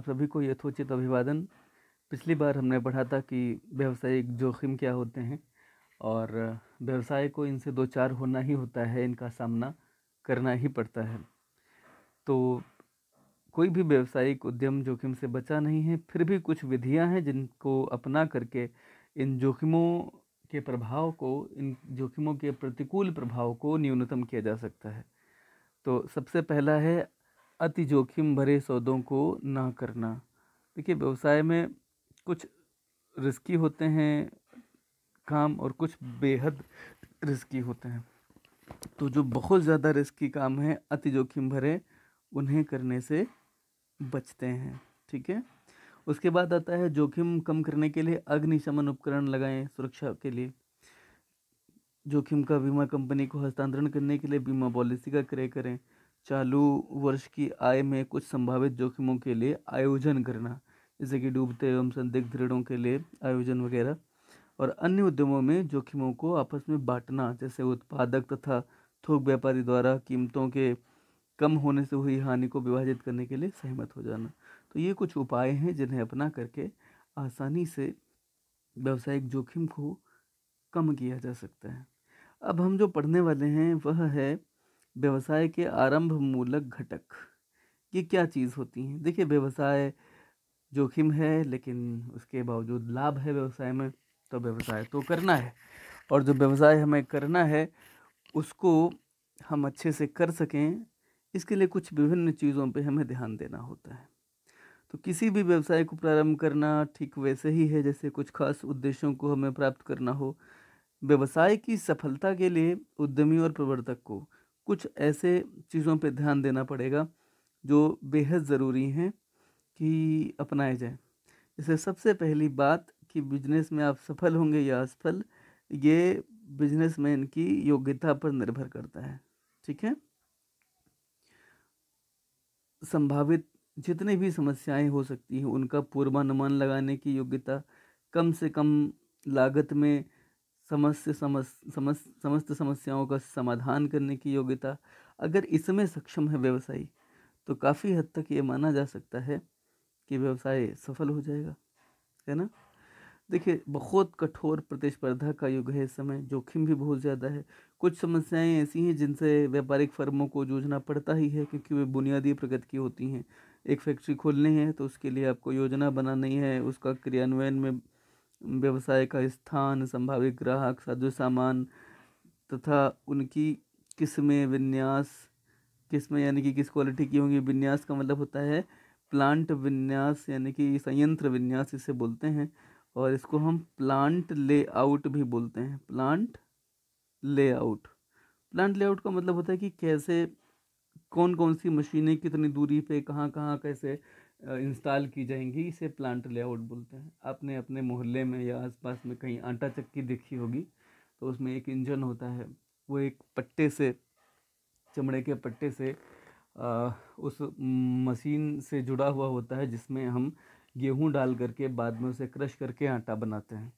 आप सभी को यथोचित अभिवादन पिछली बार हमने पढ़ा था कि व्यावसायिक जोखिम क्या होते हैं और व्यवसाय को इनसे दो चार होना ही होता है इनका सामना करना ही पड़ता है तो कोई भी व्यवसायिक उद्यम जोखिम से बचा नहीं है फिर भी कुछ विधियां हैं जिनको अपना करके इन जोखिमों के प्रभाव को इन जोखिमों के प्रतिकूल प्रभाव को न्यूनतम किया जा सकता है तो सबसे पहला है अति जोखिम भरे सौदों को ना करना देखिए व्यवसाय में कुछ रिस्की होते हैं काम और कुछ बेहद रिस्की होते हैं तो जो बहुत ज़्यादा रिस्की काम है अति जोखिम भरे उन्हें करने से बचते हैं ठीक है उसके बाद आता है जोखिम कम करने के लिए अग्निशमन उपकरण लगाएं सुरक्षा के लिए जोखिम का बीमा कंपनी को हस्तांतरण करने के लिए बीमा पॉलिसी का क्रय करें चालू वर्ष की आय में कुछ संभावित जोखिमों के लिए आयोजन करना जैसे कि डूबते एवं संदिग्ध ऋणों के लिए आयोजन वगैरह और अन्य उद्यमों में जोखिमों को आपस में बांटना जैसे उत्पादक तथा थोक व्यापारी द्वारा कीमतों के कम होने से हुई हानि को विभाजित करने के लिए सहमत हो जाना तो ये कुछ उपाय हैं जिन्हें अपना करके आसानी से व्यावसायिक जोखिम को कम किया जा सकता है अब हम जो पढ़ने वाले हैं वह है व्यवसाय के आरंभ मूलक घटक ये क्या चीज़ होती हैं देखिए व्यवसाय जोखिम है लेकिन उसके बावजूद लाभ है व्यवसाय में तो व्यवसाय तो करना है और जो व्यवसाय हमें करना है उसको हम अच्छे से कर सकें इसके लिए कुछ विभिन्न चीज़ों पे हमें ध्यान देना होता है तो किसी भी व्यवसाय को प्रारंभ करना ठीक वैसे ही है जैसे कुछ खास उद्देश्यों को हमें प्राप्त करना हो व्यवसाय की सफलता के लिए उद्यमी और प्रवर्तक को कुछ ऐसे चीज़ों पे ध्यान देना पड़ेगा जो बेहद ज़रूरी हैं कि अपनाए जाए जैसे सबसे पहली बात कि बिजनेस में आप सफल होंगे या असफल ये मैन की योग्यता पर निर्भर करता है ठीक है संभावित जितनी भी समस्याएं हो सकती हैं उनका पूर्वानुमान लगाने की योग्यता कम से कम लागत में समस्त समस्त समस्त समस्याओं का समाधान करने की योग्यता अगर इसमें सक्षम है व्यवसायी तो काफ़ी हद तक ये माना जा सकता है कि व्यवसाय सफल हो जाएगा है ना देखिए बहुत कठोर प्रतिस्पर्धा का युग है इस समय जोखिम भी बहुत ज़्यादा है कुछ समस्याएं ऐसी हैं जिनसे व्यापारिक फर्मों को जूझना पड़ता ही है क्योंकि वे बुनियादी प्रगति की होती हैं एक फैक्ट्री खोलनी है तो उसके लिए आपको योजना बनानी है उसका क्रियान्वयन में व्यवसाय का स्थान संभावित ग्राहक साजो सामान तथा उनकी किस्में विन्यास किस्में यानी कि किस क्वालिटी की होंगी विन्यास का मतलब होता है प्लांट विन्यास यानी कि संयंत्र विन्यास इसे बोलते हैं और इसको हम प्लांट लेआउट भी बोलते हैं प्लांट लेआउट प्लांट लेआउट का मतलब होता है कि कैसे कौन कौन सी मशीनें कितनी दूरी पे कहाँ कहाँ कैसे इंस्टॉल की जाएंगी इसे प्लांट लेआउट बोलते हैं आपने अपने मोहल्ले में या आसपास में कहीं आटा चक्की देखी होगी तो उसमें एक इंजन होता है वो एक पट्टे से चमड़े के पट्टे से आ, उस मशीन से जुड़ा हुआ होता है जिसमें हम गेहूं डाल करके बाद में उसे क्रश करके आटा बनाते हैं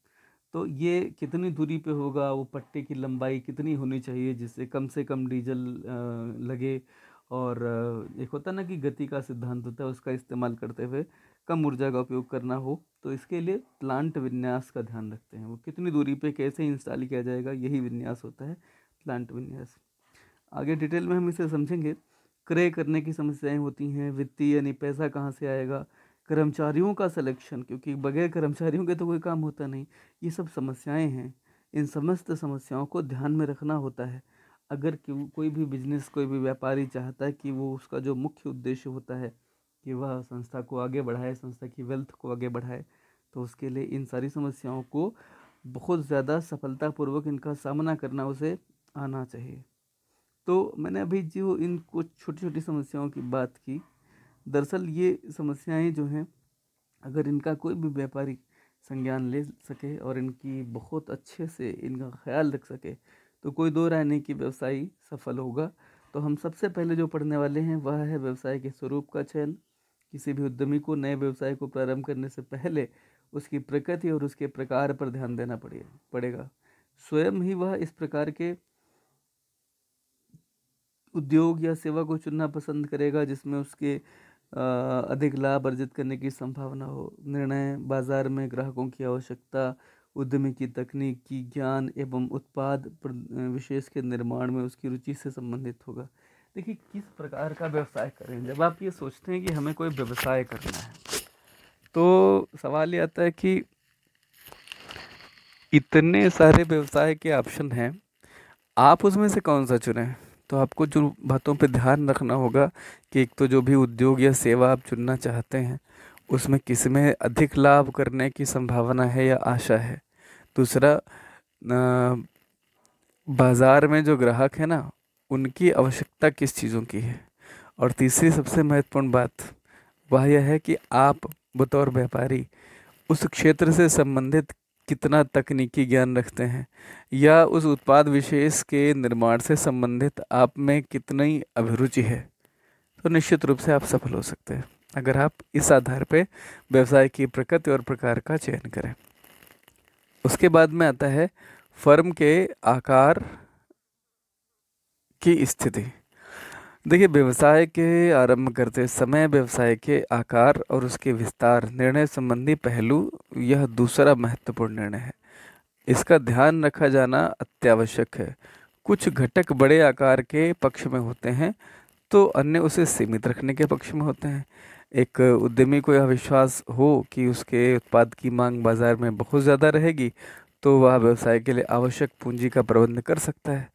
तो ये कितनी दूरी पे होगा वो पट्टे की लंबाई कितनी होनी चाहिए जिससे कम से कम डीजल लगे और एक होता ना कि गति का सिद्धांत होता है उसका इस्तेमाल करते हुए कम ऊर्जा का उपयोग करना हो तो इसके लिए प्लांट विन्यास का ध्यान रखते हैं वो कितनी दूरी पे कैसे इंस्टॉल किया जाएगा यही विन्यास होता है प्लांट विन्यास आगे डिटेल में हम इसे समझेंगे क्रय करने की समस्याएं होती हैं वित्तीय यानी पैसा कहाँ से आएगा कर्मचारियों का सिलेक्शन क्योंकि बगैर कर्मचारियों के तो कोई काम होता नहीं ये सब समस्याएं हैं इन समस्त समस्याओं को ध्यान में रखना होता है अगर कोई भी बिजनेस कोई भी व्यापारी चाहता है कि वो उसका जो मुख्य उद्देश्य होता है कि वह संस्था को आगे बढ़ाए संस्था की वेल्थ को आगे बढ़ाए तो उसके लिए इन सारी समस्याओं को बहुत ज़्यादा सफलतापूर्वक इनका सामना करना उसे आना चाहिए तो मैंने अभी जो इन कुछ छोटी छोटी समस्याओं की बात की दरअसल ये समस्याएं जो हैं अगर इनका कोई भी व्यापारी संज्ञान ले सके और इनकी बहुत अच्छे से इनका ख्याल रख सके तो कोई दो राय नहीं कि व्यवसाय सफल होगा तो हम सबसे पहले जो पढ़ने वाले हैं वह है व्यवसाय के स्वरूप का चयन किसी भी उद्यमी को नए व्यवसाय को प्रारंभ करने से पहले उसकी प्रकृति और उसके प्रकार पर ध्यान देना पड़े पड़ेगा स्वयं ही वह इस प्रकार के उद्योग या सेवा को चुनना पसंद करेगा जिसमें उसके अधिक लाभ अर्जित करने की संभावना हो निर्णय बाजार में ग्राहकों की आवश्यकता उद्यमी की तकनीकी ज्ञान एवं उत्पाद विशेष के निर्माण में उसकी रुचि से संबंधित होगा देखिए किस प्रकार का व्यवसाय करें जब आप ये सोचते हैं कि हमें कोई व्यवसाय करना है तो सवाल ये आता है कि इतने सारे व्यवसाय के ऑप्शन हैं आप उसमें से कौन सा चुनें तो आपको जो बातों पर ध्यान रखना होगा कि एक तो जो भी उद्योग या सेवा आप चुनना चाहते हैं उसमें किस में अधिक लाभ करने की संभावना है या आशा है दूसरा बाज़ार में जो ग्राहक है ना उनकी आवश्यकता किस चीज़ों की है और तीसरी सबसे महत्वपूर्ण बात वह यह है कि आप बतौर व्यापारी उस क्षेत्र से संबंधित कितना तकनीकी ज्ञान रखते हैं या उस उत्पाद विशेष के निर्माण से संबंधित आप में कितनी अभिरुचि है तो निश्चित रूप से आप सफल हो सकते हैं अगर आप इस आधार पर व्यवसाय की प्रकृति और प्रकार का चयन करें उसके बाद में आता है फर्म के आकार की स्थिति देखिए व्यवसाय के आरंभ करते समय व्यवसाय के आकार और उसके विस्तार निर्णय संबंधी पहलू यह दूसरा महत्वपूर्ण निर्णय है इसका ध्यान रखा जाना अत्यावश्यक है कुछ घटक बड़े आकार के पक्ष में होते हैं तो अन्य उसे सीमित रखने के पक्ष में होते हैं एक उद्यमी को यह विश्वास हो कि उसके उत्पाद की मांग बाज़ार में बहुत ज़्यादा रहेगी तो वह व्यवसाय के लिए आवश्यक पूंजी का प्रबंध कर सकता है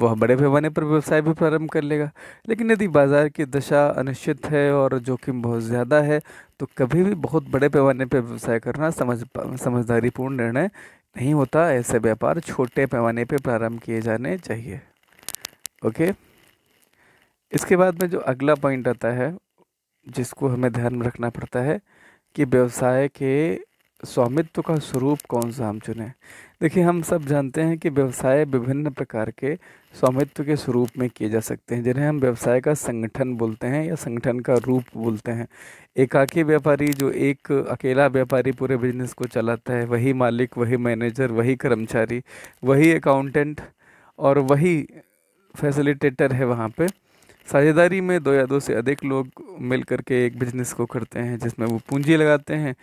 वह बड़े पैमाने पर व्यवसाय भी प्रारंभ कर लेगा लेकिन यदि बाज़ार की दशा अनिश्चित है और जोखिम बहुत ज़्यादा है तो कभी भी बहुत बड़े पैमाने पर व्यवसाय करना समझ समझदारीपूर्ण निर्णय नहीं होता ऐसे व्यापार छोटे पैमाने पर प्रारंभ किए जाने चाहिए ओके इसके बाद में जो अगला पॉइंट आता है जिसको हमें ध्यान में रखना पड़ता है कि व्यवसाय के स्वामित्व का स्वरूप कौन सा हम चुने देखिए हम सब जानते हैं कि व्यवसाय विभिन्न प्रकार के स्वामित्व के स्वरूप में किए जा सकते हैं जिन्हें हम व्यवसाय का संगठन बोलते हैं या संगठन का रूप बोलते हैं एकाकी व्यापारी जो एक अकेला व्यापारी पूरे बिजनेस को चलाता है वही मालिक वही मैनेजर वही कर्मचारी वही अकाउंटेंट और वही फैसिलिटेटर है वहाँ पर साझेदारी में दो या दो से अधिक लोग मिल के एक बिजनेस को करते हैं जिसमें वो पूंजी लगाते हैं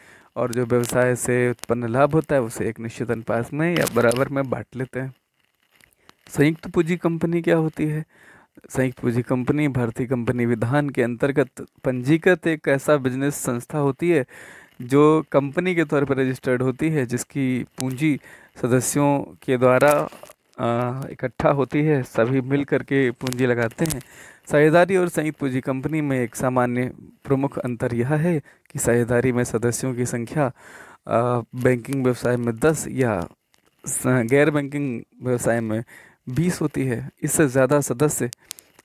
और जो व्यवसाय से उत्पन्न लाभ होता है उसे एक निश्चित अनुपात में या बराबर में बांट लेते हैं संयुक्त पूंजी कंपनी क्या होती है संयुक्त पूंजी कंपनी भारतीय कंपनी विधान के अंतर्गत पंजीकृत एक ऐसा बिजनेस संस्था होती है जो कंपनी के तौर पर रजिस्टर्ड होती है जिसकी पूंजी सदस्यों के द्वारा इकट्ठा होती है सभी मिल करके पूंजी लगाते हैं साझेदारी और संयुक्त पूंजी कंपनी में एक सामान्य प्रमुख अंतर यह है कि साझेदारी में सदस्यों की संख्या बैंकिंग व्यवसाय में दस या गैर बैंकिंग व्यवसाय में बीस होती है इससे ज़्यादा सदस्य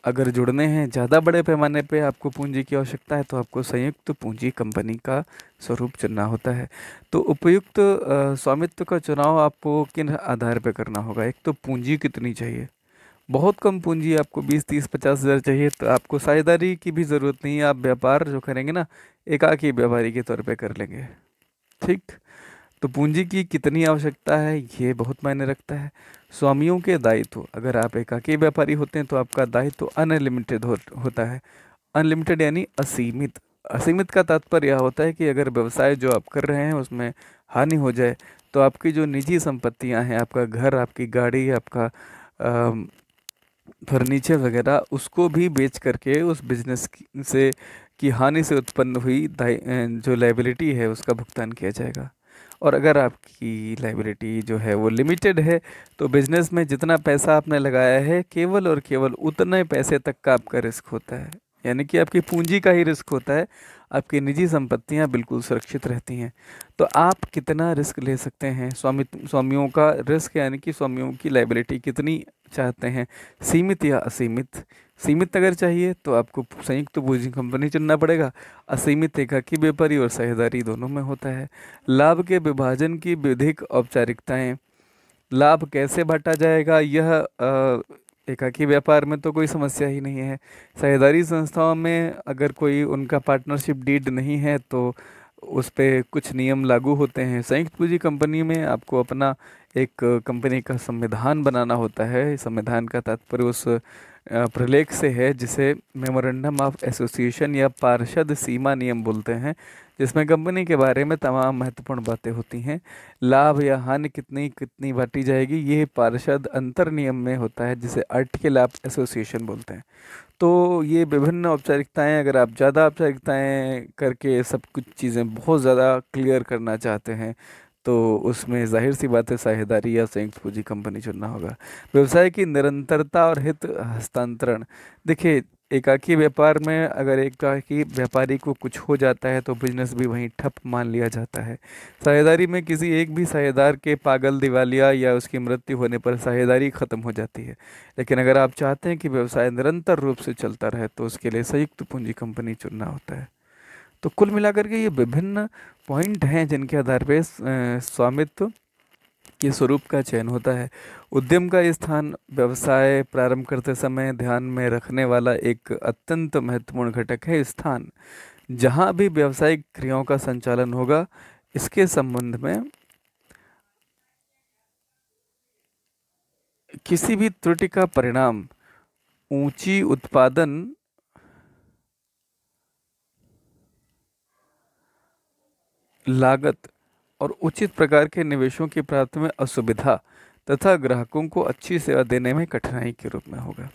अगर जुड़ने हैं ज़्यादा बड़े पैमाने पे आपको पूंजी की आवश्यकता है तो आपको संयुक्त पूंजी कंपनी का स्वरूप चुनना होता है तो उपयुक्त स्वामित्व का चुनाव आपको किन आधार पर करना होगा एक तो पूंजी कितनी चाहिए बहुत कम पूंजी आपको बीस तीस पचास हज़ार चाहिए तो आपको साझेदारी की भी ज़रूरत नहीं है आप व्यापार जो करेंगे ना एकाकी व्यापारी के तौर पे कर लेंगे ठीक तो पूंजी की कितनी आवश्यकता है ये बहुत मायने रखता है स्वामियों के दायित्व अगर आप एकाकी व्यापारी होते हैं तो आपका दायित्व अनलिमिटेड हो, होता है अनलिमिटेड यानी असीमित असीमित का तात्पर्य यह होता है कि अगर व्यवसाय जो आप कर रहे हैं उसमें हानि हो जाए तो आपकी जो निजी संपत्तियां हैं आपका घर आपकी गाड़ी आपका आ, फर्नीचर वगैरह उसको भी बेच करके उस बिजनेस से की हानि से उत्पन्न हुई जो लाइबिलिटी है उसका भुगतान किया जाएगा और अगर आपकी लाइबिलिटी जो है वो लिमिटेड है तो बिज़नेस में जितना पैसा आपने लगाया है केवल और केवल उतने पैसे तक का आपका रिस्क होता है यानी कि आपकी पूंजी का ही रिस्क होता है आपकी निजी संपत्तियां बिल्कुल सुरक्षित रहती हैं तो आप कितना रिस्क ले सकते हैं स्वामी स्वामियों का रिस्क यानी कि स्वामियों की लाइबिलिटी कितनी चाहते हैं सीमित या असीमित सीमित अगर चाहिए तो आपको संयुक्त तो पूंजी कंपनी चुनना पड़ेगा असीमित की व्यापारी और साझेदारी दोनों में होता है लाभ के विभाजन की विधिक औपचारिकताएँ लाभ कैसे बांटा जाएगा यह एकाकी व्यापार में तो कोई समस्या ही नहीं है साझेदारी संस्थाओं में अगर कोई उनका पार्टनरशिप डीड नहीं है तो उस पर कुछ नियम लागू होते हैं संयुक्त पूंजी कंपनी में आपको अपना एक कंपनी का संविधान बनाना होता है संविधान का तात्पर्य उस प्रलेख से है जिसे मेमोरेंडम ऑफ एसोसिएशन या पार्षद सीमा नियम बोलते हैं जिसमें कंपनी के बारे में तमाम महत्वपूर्ण बातें होती हैं लाभ या हानि कितनी कितनी बांटी जाएगी ये पार्षद अंतर नियम में होता है जिसे अर्थ के लाभ एसोसिएशन बोलते हैं तो ये विभिन्न औपचारिकताएं अगर आप ज़्यादा औपचारिकताएं करके सब कुछ चीज़ें बहुत ज़्यादा क्लियर करना चाहते हैं तो उसमें जाहिर सी बात है साहिदारी या संयुक्त पूंजी कंपनी चुनना होगा व्यवसाय की निरंतरता और हित हस्तांतरण देखिए एकाकी व्यापार में अगर एकाकी व्यापारी को कुछ हो जाता है तो बिजनेस भी वहीं ठप मान लिया जाता है साझेदारी में किसी एक भी साहेदार के पागल दिवालिया या उसकी मृत्यु होने पर साहेदारी ख़त्म हो जाती है लेकिन अगर आप चाहते हैं कि व्यवसाय निरंतर रूप से चलता रहे तो उसके लिए संयुक्त पूंजी कंपनी चुनना होता है तो कुल मिलाकर के ये विभिन्न पॉइंट हैं जिनके आधार पर स्वामित्व के स्वरूप का चयन होता है उद्यम का स्थान व्यवसाय प्रारंभ करते समय ध्यान में रखने वाला एक अत्यंत महत्वपूर्ण घटक है स्थान जहाँ भी व्यावसायिक क्रियाओं का संचालन होगा इसके संबंध में किसी भी त्रुटि का परिणाम ऊंची उत्पादन लागत और उचित प्रकार के निवेशों की प्राप्ति में असुविधा तथा ग्राहकों को अच्छी सेवा देने में कठिनाई के रूप में होगा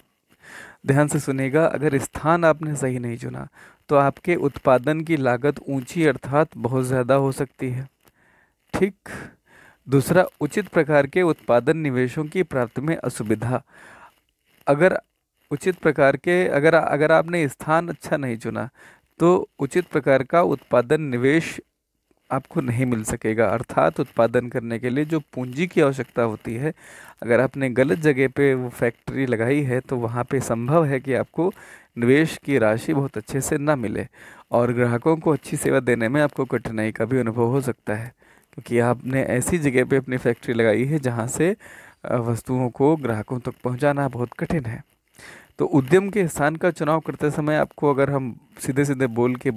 ध्यान से सुनेगा अगर स्थान आपने सही नहीं चुना तो आपके उत्पादन की लागत ऊंची अर्थात बहुत ज़्यादा हो सकती है ठीक दूसरा उचित प्रकार के उत्पादन निवेशों की प्राप्ति में असुविधा अगर उचित प्रकार के अगर अगर आपने स्थान अच्छा नहीं चुना तो उचित प्रकार का उत्पादन निवेश आपको नहीं मिल सकेगा अर्थात उत्पादन करने के लिए जो पूंजी की आवश्यकता होती है अगर आपने गलत जगह पे वो फैक्ट्री लगाई है तो वहाँ पे संभव है कि आपको निवेश की राशि बहुत अच्छे से ना मिले और ग्राहकों को अच्छी सेवा देने में आपको कठिनाई का भी अनुभव हो सकता है क्योंकि आपने ऐसी जगह पर अपनी फैक्ट्री लगाई है जहाँ से वस्तुओं को ग्राहकों तक पहुँचाना बहुत कठिन है तो उद्यम के स्थान का चुनाव करते समय आपको अगर हम सीधे सीधे बोल के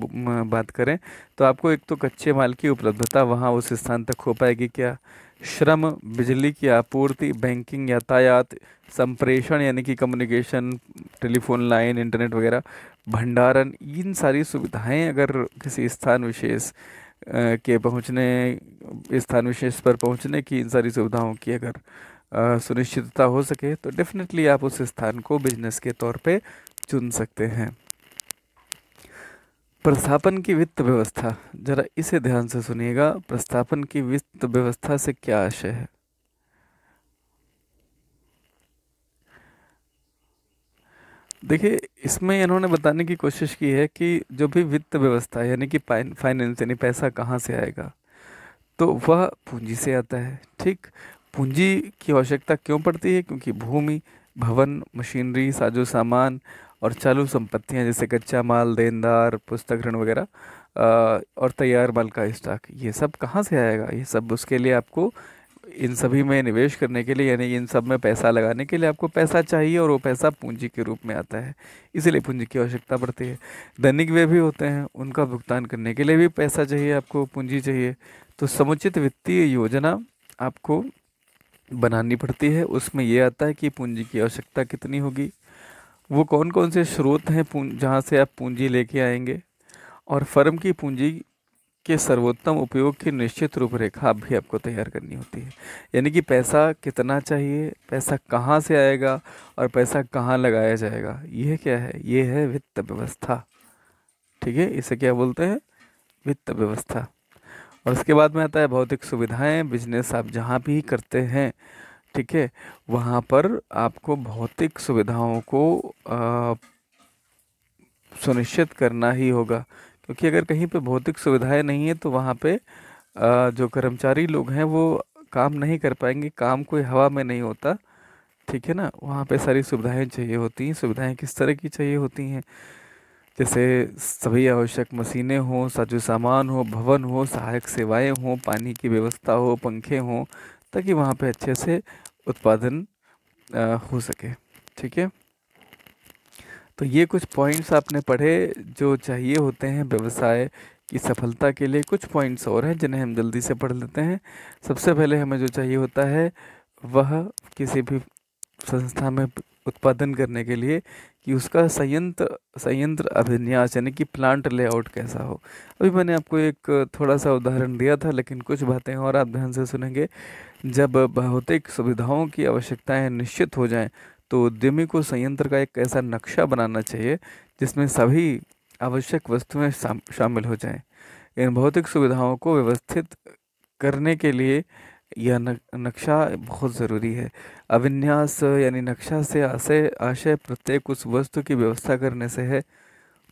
बात करें तो आपको एक तो कच्चे माल की उपलब्धता वहाँ उस स्थान तक हो पाएगी क्या श्रम बिजली की आपूर्ति बैंकिंग यातायात संप्रेषण यानी कि कम्युनिकेशन टेलीफोन लाइन इंटरनेट वगैरह भंडारण इन सारी सुविधाएं अगर किसी स्थान विशेष के पहुंचने स्थान विशेष पर पहुंचने की इन सारी सुविधाओं की अगर सुनिश्चितता हो सके तो डेफिनेटली आप उस स्थान को बिजनेस के तौर पे चुन सकते हैं प्रस्थापन की वित्त व्यवस्था जरा इसे ध्यान से सुनिएगा प्रस्थापन की वित्त व्यवस्था से क्या आशय है देखिए इसमें इन्होंने बताने की कोशिश की है कि जो भी वित्त व्यवस्था यानी कि फाइनेंस यानी पैसा कहाँ से आएगा तो वह पूंजी से आता है ठीक पूंजी की आवश्यकता क्यों पड़ती है क्योंकि भूमि भवन मशीनरी साजो सामान और चालू संपत्तियां जैसे कच्चा माल देनदार पुस्तक ऋण वगैरह और तैयार माल का स्टॉक ये सब कहाँ से आएगा ये सब उसके लिए आपको इन सभी में निवेश करने के लिए यानी इन सब में पैसा लगाने के लिए आपको पैसा चाहिए और वो पैसा पूंजी के रूप में आता है इसीलिए पूंजी की आवश्यकता पड़ती है दैनिक व्यय भी होते हैं उनका भुगतान करने के लिए भी पैसा चाहिए आपको पूंजी चाहिए तो समुचित वित्तीय योजना आपको बनानी पड़ती है उसमें यह आता है कि पूंजी की आवश्यकता कितनी होगी वो कौन कौन से स्रोत हैं जहाँ से आप पूंजी लेके आएंगे और फर्म की पूंजी के सर्वोत्तम उपयोग की निश्चित रूपरेखा भी आपको तैयार करनी होती है यानी कि पैसा कितना चाहिए पैसा कहाँ से आएगा और पैसा कहाँ लगाया जाएगा यह क्या है ये है वित्त व्यवस्था ठीक है इसे क्या बोलते हैं वित्त व्यवस्था और उसके बाद में आता है भौतिक सुविधाएं बिजनेस आप जहाँ भी करते हैं ठीक है वहाँ पर आपको भौतिक सुविधाओं को आ, सुनिश्चित करना ही होगा क्योंकि अगर कहीं पे भौतिक सुविधाएं नहीं है तो वहाँ पे आ, जो कर्मचारी लोग हैं वो काम नहीं कर पाएंगे काम कोई हवा में नहीं होता ठीक है ना वहाँ पे सारी सुविधाएं चाहिए होती हैं सुविधाएं किस तरह की चाहिए होती हैं जैसे सभी आवश्यक मशीनें हों साजो सामान हो भवन हो सहायक सेवाएं हों पानी की व्यवस्था हो पंखे हों ताकि वहाँ पे अच्छे से उत्पादन हो सके ठीक है तो ये कुछ पॉइंट्स आपने पढ़े जो चाहिए होते हैं व्यवसाय की सफलता के लिए कुछ पॉइंट्स और हैं जिन्हें हम जल्दी से पढ़ लेते हैं सबसे पहले हमें जो चाहिए होता है वह किसी भी संस्था में उत्पादन करने के लिए कि उसका संयंत्र संयंत्र अभिन्यास यानी कि प्लांट लेआउट कैसा हो अभी मैंने आपको एक थोड़ा सा उदाहरण दिया था लेकिन कुछ बातें और आप ध्यान से सुनेंगे जब भौतिक सुविधाओं की आवश्यकताएं निश्चित हो जाएं तो उद्यमी को संयंत्र का एक ऐसा नक्शा बनाना चाहिए जिसमें सभी आवश्यक वस्तुएं शामिल हो जाएं इन भौतिक सुविधाओं को व्यवस्थित करने के लिए यह नक्शा बहुत ज़रूरी है अविन्यास यानी नक्शा से आशय आशय प्रत्येक उस वस्तु की व्यवस्था करने से है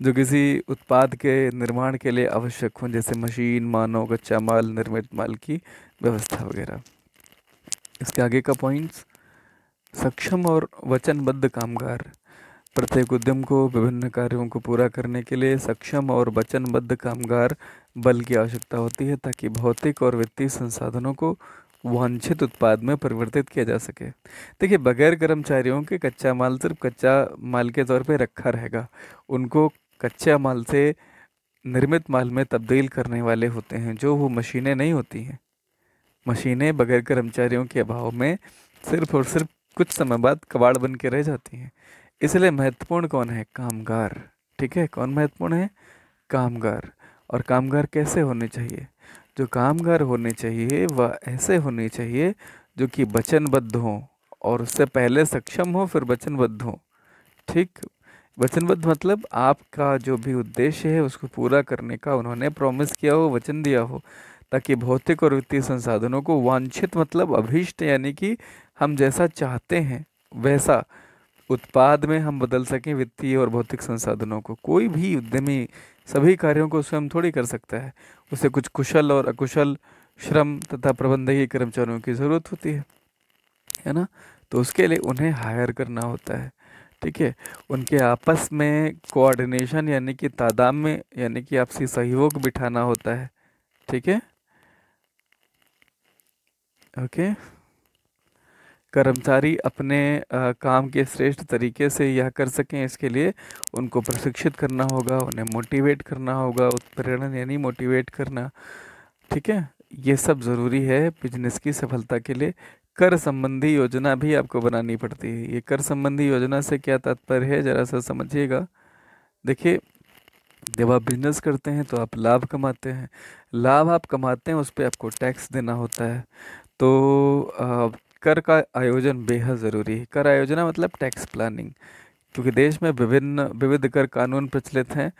जो किसी उत्पाद के निर्माण के लिए आवश्यक हों जैसे मशीन मानव कच्चा माल निर्मित माल की व्यवस्था वगैरह इसके आगे का पॉइंट्स सक्षम और वचनबद्ध कामगार प्रत्येक उद्यम को विभिन्न कार्यों को पूरा करने के लिए सक्षम और वचनबद्ध कामगार बल की आवश्यकता होती है ताकि भौतिक और वित्तीय संसाधनों को वांछित उत्पाद में परिवर्तित किया जा सके देखिए बगैर कर्मचारियों के कच्चा माल सिर्फ कच्चा माल के तौर पर रखा रहेगा उनको कच्चा माल से निर्मित माल में तब्दील करने वाले होते हैं जो वो मशीनें नहीं होती हैं मशीनें बगैर कर्मचारियों के अभाव में सिर्फ और सिर्फ कुछ समय बाद कबाड़ बन के रह जाती हैं इसलिए महत्वपूर्ण कौन है कामगार ठीक है कौन महत्वपूर्ण है कामगार और कामगार कैसे होने चाहिए जो कामगार होने चाहिए वह ऐसे होने चाहिए जो कि वचनबद्ध हों और उससे पहले सक्षम हो फिर वचनबद्ध हों ठीक वचनबद्ध मतलब आपका जो भी उद्देश्य है उसको पूरा करने का उन्होंने प्रॉमिस किया हो वचन दिया हो ताकि भौतिक और वित्तीय संसाधनों को वांछित मतलब अभीष्ट यानी कि हम जैसा चाहते हैं वैसा उत्पाद में हम बदल सकें वित्तीय और भौतिक संसाधनों को कोई भी उद्यमी सभी कार्यों को स्वयं थोड़ी कर सकता है उसे कुछ कुशल और अकुशल श्रम तथा प्रबंधकीय कर्मचारियों की ज़रूरत होती है है ना तो उसके लिए उन्हें हायर करना होता है ठीक है उनके आपस में कोऑर्डिनेशन यानी कि तादाम में यानी कि आपसी सहयोग बिठाना होता है ठीक है ओके okay. कर्मचारी अपने काम के श्रेष्ठ तरीके से यह कर सकें इसके लिए उनको प्रशिक्षित करना होगा उन्हें मोटिवेट करना होगा उत्प्रेरण यानी मोटिवेट करना ठीक है ये सब ज़रूरी है बिजनेस की सफलता के लिए कर संबंधी योजना भी आपको बनानी पड़ती है ये कर संबंधी योजना से क्या तात्पर्य है ज़रा सा समझिएगा देखिए जब आप बिजनेस करते हैं तो आप लाभ कमाते हैं लाभ आप कमाते हैं उस पर आपको टैक्स देना होता है तो कर का आयोजन बेहद ज़रूरी है कर आयोजन मतलब टैक्स प्लानिंग क्योंकि देश में विभिन्न विविध कर कानून प्रचलित हैं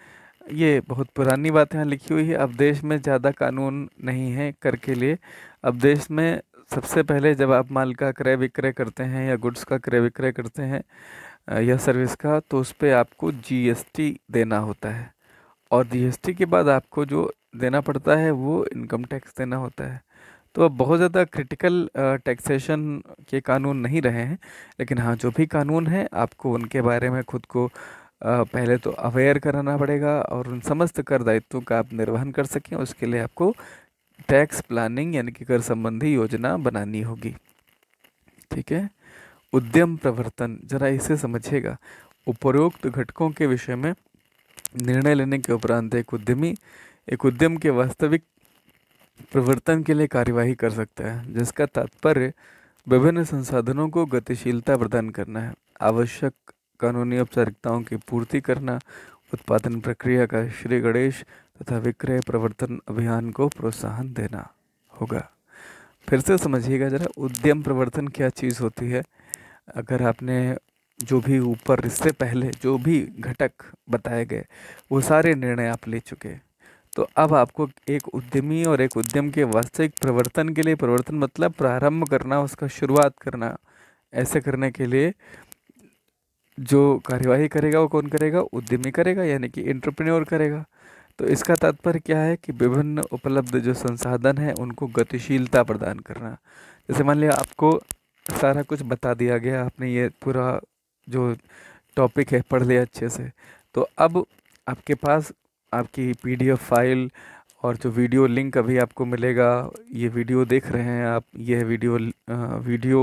ये बहुत पुरानी बात यहाँ लिखी हुई है अब देश में ज़्यादा कानून नहीं है कर के लिए अब देश में सबसे पहले जब आप माल का क्रय विक्रय करते हैं या गुड्स का क्रय विक्रय करते हैं या सर्विस का तो उस पर आपको जीएसटी देना होता है और जीएसटी के बाद आपको जो देना पड़ता है वो इनकम टैक्स देना होता है तो अब बहुत ज़्यादा क्रिटिकल टैक्सेशन के कानून नहीं रहे हैं लेकिन हाँ जो भी कानून हैं आपको उनके बारे में खुद को पहले तो अवेयर कराना पड़ेगा और उन समस्त कर दायित्वों का आप निर्वहन कर सकें उसके लिए आपको टैक्स प्लानिंग यानी कि कर संबंधी योजना बनानी होगी ठीक है उद्यम प्रवर्तन जरा इसे समझिएगा उपरोक्त घटकों के विषय में निर्णय लेने के उपरांत एक उद्यमी एक उद्यम के वास्तविक प्रवर्तन के लिए कार्यवाही कर सकता है जिसका तात्पर्य विभिन्न संसाधनों को गतिशीलता प्रदान करना है आवश्यक कानूनी औपचारिकताओं की पूर्ति करना उत्पादन प्रक्रिया का श्री गणेश तथा विक्रय प्रवर्तन अभियान को प्रोत्साहन देना होगा फिर से समझिएगा ज़रा उद्यम प्रवर्तन क्या चीज़ होती है अगर आपने जो भी ऊपर इससे पहले जो भी घटक बताए गए वो सारे निर्णय आप ले चुके हैं तो अब आपको एक उद्यमी और एक उद्यम के वास्तविक प्रवर्तन के लिए प्रवर्तन मतलब प्रारंभ करना उसका शुरुआत करना ऐसे करने के लिए जो कार्यवाही करेगा वो कौन करेगा उद्यमी करेगा यानी कि इंटरप्रेन्योर करेगा तो इसका तात्पर्य क्या है कि विभिन्न उपलब्ध जो संसाधन हैं उनको गतिशीलता प्रदान करना जैसे मान लिया आपको सारा कुछ बता दिया गया आपने ये पूरा जो टॉपिक है पढ़ लिया अच्छे से तो अब आपके पास आपकी पीडीएफ फाइल और जो वीडियो लिंक अभी आपको मिलेगा ये वीडियो देख रहे हैं आप ये वीडियो वीडियो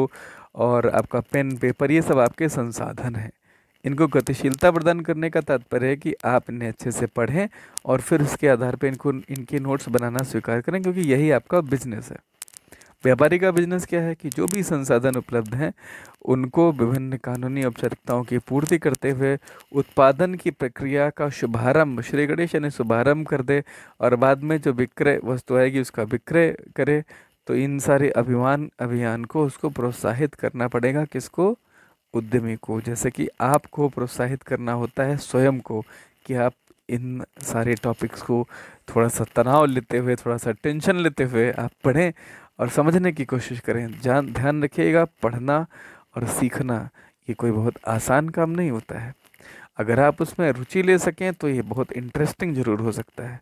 और आपका पेन पेपर ये सब आपके संसाधन हैं इनको गतिशीलता प्रदान करने का तात्पर्य है कि आप इन्हें अच्छे से पढ़ें और फिर उसके आधार पर इनको इनके नोट्स बनाना स्वीकार करें क्योंकि यही आपका बिजनेस है व्यापारी का बिजनेस क्या है कि जो भी संसाधन उपलब्ध हैं उनको विभिन्न कानूनी औपचारिकताओं की पूर्ति करते हुए उत्पादन की प्रक्रिया का शुभारंभ श्री गणेश यानी शुभारंभ कर दे और बाद में जो विक्रय वस्तु आएगी उसका विक्रय करे तो इन सारे अभिमान अभियान को उसको प्रोत्साहित करना पड़ेगा किसको उद्यमी को जैसे कि आपको प्रोत्साहित करना होता है स्वयं को कि आप इन सारे टॉपिक्स को थोड़ा सा तनाव लेते हुए थोड़ा सा टेंशन लेते हुए आप पढ़ें और समझने की कोशिश करें जान ध्यान रखिएगा पढ़ना और सीखना ये कोई बहुत आसान काम नहीं होता है अगर आप उसमें रुचि ले सकें तो ये बहुत इंटरेस्टिंग ज़रूर हो सकता है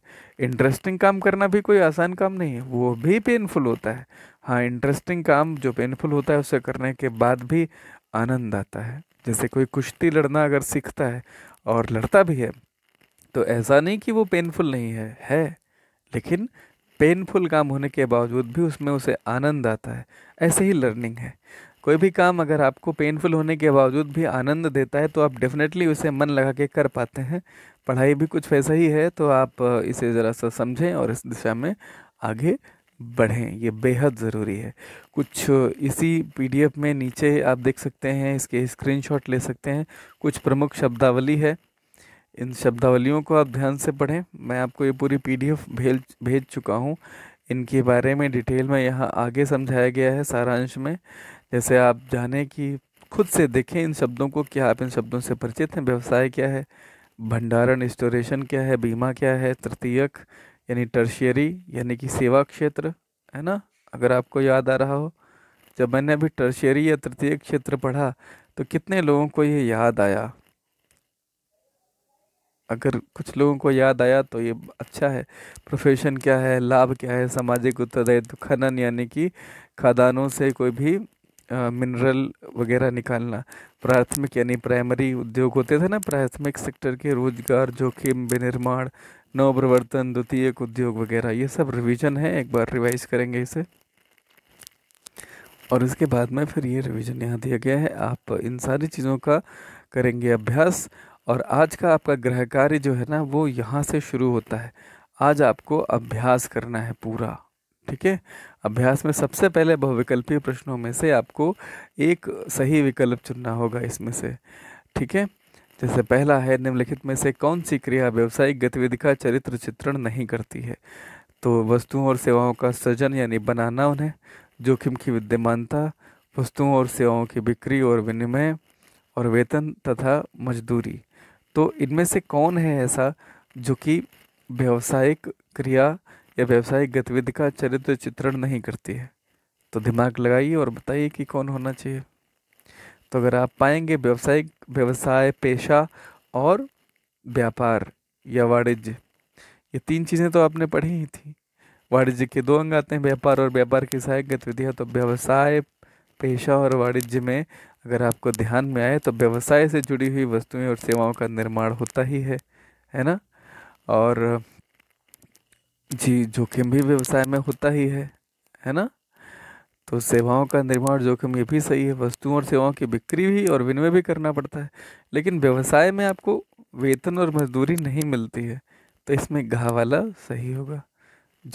इंटरेस्टिंग काम करना भी कोई आसान काम नहीं है वो भी पेनफुल होता है हाँ इंटरेस्टिंग काम जो पेनफुल होता है उसे करने के बाद भी आनंद आता है जैसे कोई कुश्ती लड़ना अगर सीखता है और लड़ता भी है तो ऐसा नहीं कि वो पेनफुल नहीं है है लेकिन पेनफुल काम होने के बावजूद भी उसमें उसे आनंद आता है ऐसे ही लर्निंग है कोई भी काम अगर आपको पेनफुल होने के बावजूद भी आनंद देता है तो आप डेफिनेटली उसे मन लगा के कर पाते हैं पढ़ाई भी कुछ वैसा ही है तो आप इसे ज़रा सा समझें और इस दिशा में आगे बढ़ें ये बेहद ज़रूरी है कुछ इसी पीडीएफ में नीचे आप देख सकते हैं इसके स्क्रीनशॉट ले सकते हैं कुछ प्रमुख शब्दावली है इन शब्दावलियों को आप ध्यान से पढ़ें मैं आपको ये पूरी पीडीएफ भेज भेज चुका हूँ इनके बारे में डिटेल में यहाँ आगे समझाया गया है सारांश में जैसे आप जाने कि खुद से देखें इन शब्दों को क्या आप इन शब्दों से परिचित हैं व्यवसाय क्या है भंडारण स्टोरेशन क्या है बीमा क्या है तृतीयक यानी टर्शियरी यानी कि सेवा क्षेत्र है ना अगर आपको याद आ रहा हो जब मैंने अभी टर्शियरी या तृतीयक क्षेत्र पढ़ा तो कितने लोगों को ये याद आया अगर कुछ लोगों को याद आया तो ये अच्छा है प्रोफेशन क्या है लाभ क्या है सामाजिक उत्तरदायित्व तो खनन यानी कि खदानों से कोई भी आ, मिनरल वगैरह निकालना प्राथमिक यानी प्राइमरी उद्योग होते थे ना प्राथमिक सेक्टर के रोजगार जोखिम विनिर्माण नवप्रवर्तन द्वितीयक उद्योग वगैरह ये सब रिवीजन है एक बार रिवाइज करेंगे इसे और इसके बाद में फिर ये रिवीजन यहाँ दिया गया है आप इन सारी चीज़ों का करेंगे अभ्यास और आज का आपका ग्रह कार्य जो है ना वो यहाँ से शुरू होता है आज आपको अभ्यास करना है पूरा ठीक है अभ्यास में सबसे पहले बहुविकल्पीय प्रश्नों में से आपको एक सही विकल्प चुनना होगा इसमें से ठीक है जैसे पहला है निम्नलिखित में से कौन सी क्रिया व्यवसायिक गतिविधि का चरित्र चित्रण नहीं करती है तो वस्तुओं और सेवाओं का सृजन यानी बनाना उन्हें जोखिम की विद्यमानता वस्तुओं और सेवाओं की बिक्री और विनिमय और वेतन तथा मजदूरी तो इनमें से कौन है ऐसा जो कि व्यावसायिक क्रिया या व्यावसायिक गतिविधि का चरित्र चित्रण नहीं करती है तो दिमाग लगाइए और बताइए कि कौन होना चाहिए तो अगर आप पाएंगे व्यावसायिक व्यवसाय पेशा और व्यापार या वाणिज्य ये तीन चीज़ें तो आपने पढ़ी ही थी वाणिज्य के दो अंग आते हैं व्यापार और व्यापार की सहायक गतिविधियाँ तो व्यवसाय पेशा और वाणिज्य में अगर आपको ध्यान में आए तो व्यवसाय से जुड़ी हुई वस्तुएं और सेवाओं का निर्माण होता ही है है ना और जी जोखिम भी व्यवसाय में होता ही है है ना तो सेवाओं का निर्माण जोखिम ये भी सही है वस्तुओं और सेवाओं की बिक्री भी और विनिमय भी करना पड़ता है लेकिन व्यवसाय में आपको वेतन और मजदूरी नहीं मिलती है तो इसमें घा वाला सही होगा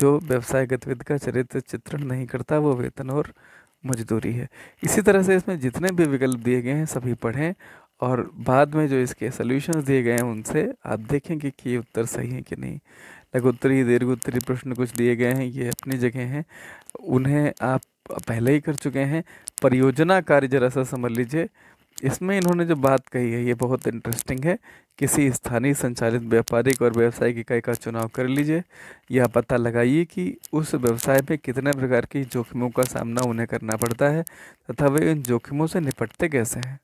जो व्यवसाय गतिविधि का चरित्र चित्रण नहीं करता वो वेतन और मजदूरी है इसी तरह से इसमें जितने भी विकल्प दिए गए हैं सभी पढ़ें और बाद में जो इसके सोल्यूशन दिए गए हैं उनसे आप देखें कि ये उत्तर सही है कि नहीं दीर्घ दीर्घोत्तरी प्रश्न कुछ दिए गए हैं ये अपनी जगह हैं उन्हें आप पहले ही कर चुके हैं परियोजना कार्य जरा सा समझ लीजिए इसमें इन्होंने जो बात कही है ये बहुत इंटरेस्टिंग है किसी स्थानीय संचालित व्यापारिक और व्यावसायिक इकाई का चुनाव कर लीजिए यह पता लगाइए कि उस व्यवसाय में कितने प्रकार की जोखिमों का सामना उन्हें करना पड़ता है तथा वे इन जोखिमों से निपटते कैसे हैं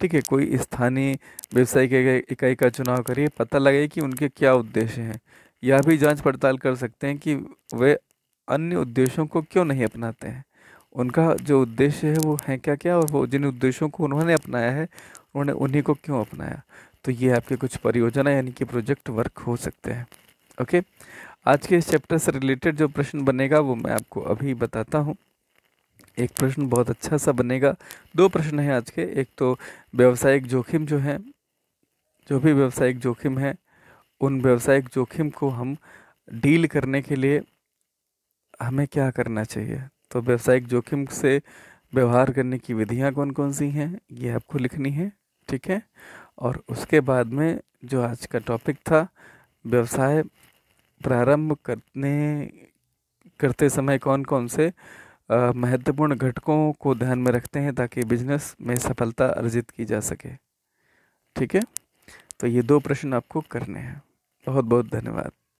ठीक है कोई स्थानीय व्यवसायिक इकाई का चुनाव करिए पता लगाइए कि उनके क्या उद्देश्य हैं यह भी जाँच पड़ताल कर सकते हैं कि वे अन्य उद्देश्यों को क्यों नहीं अपनाते हैं उनका जो उद्देश्य है वो है क्या क्या और वो जिन उद्देश्यों को उन्होंने अपनाया है उन्होंने उन्हीं को क्यों अपनाया तो ये आपके कुछ परियोजना यानी कि प्रोजेक्ट वर्क हो सकते हैं ओके आज के इस चैप्टर से रिलेटेड जो प्रश्न बनेगा वो मैं आपको अभी बताता हूँ एक प्रश्न बहुत अच्छा सा बनेगा दो प्रश्न हैं आज के एक तो व्यावसायिक जोखिम जो है जो भी व्यावसायिक जोखिम है उन व्यावसायिक जोखिम को हम डील करने के लिए हमें क्या करना चाहिए तो व्यावसायिक जोखिम से व्यवहार करने की विधियाँ कौन कौन सी हैं ये आपको लिखनी है ठीक है और उसके बाद में जो आज का टॉपिक था व्यवसाय प्रारंभ करने करते समय कौन कौन से महत्वपूर्ण घटकों को ध्यान में रखते हैं ताकि बिजनेस में सफलता अर्जित की जा सके ठीक है तो ये दो प्रश्न आपको करने हैं बहुत बहुत धन्यवाद